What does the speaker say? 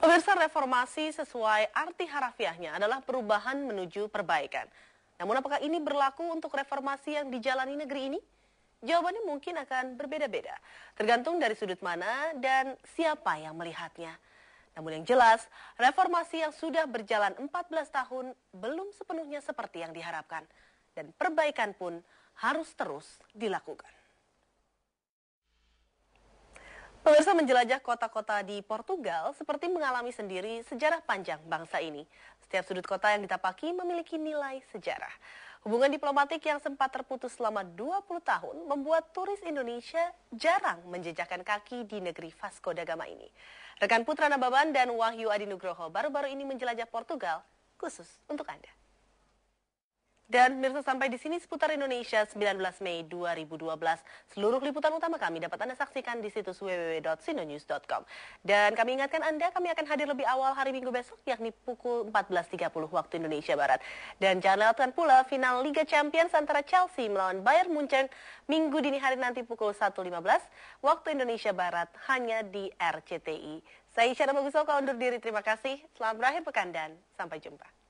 Pemirsa reformasi sesuai arti harafiahnya adalah perubahan menuju perbaikan. Namun apakah ini berlaku untuk reformasi yang dijalani negeri ini? Jawabannya mungkin akan berbeda-beda, tergantung dari sudut mana dan siapa yang melihatnya. Namun yang jelas, reformasi yang sudah berjalan 14 tahun belum sepenuhnya seperti yang diharapkan. Dan perbaikan pun harus terus dilakukan. Pemirsa menjelajah kota-kota di Portugal seperti mengalami sendiri sejarah panjang bangsa ini. Setiap sudut kota yang ditapaki memiliki nilai sejarah. Hubungan diplomatik yang sempat terputus selama 20 tahun membuat turis Indonesia jarang menjejakkan kaki di negeri Vasco da Gama ini. Rekan Putra Nababan dan Wahyu Adinugroho baru-baru ini menjelajah Portugal khusus untuk Anda. Dan mirsa sampai di sini seputar Indonesia 19 Mei 2012. Seluruh liputan utama kami dapat Anda saksikan di situs www.sinonews.com. Dan kami ingatkan Anda, kami akan hadir lebih awal hari Minggu besok, yakni pukul 14.30 waktu Indonesia Barat. Dan jangan lewatkan pula final Liga Champions antara Chelsea melawan Bayern Munchen Minggu dini hari nanti pukul 1.15 waktu Indonesia Barat hanya di RCTI. Saya Isyana Bagusoka undur diri, terima kasih. Selamat berakhir pekan dan sampai jumpa.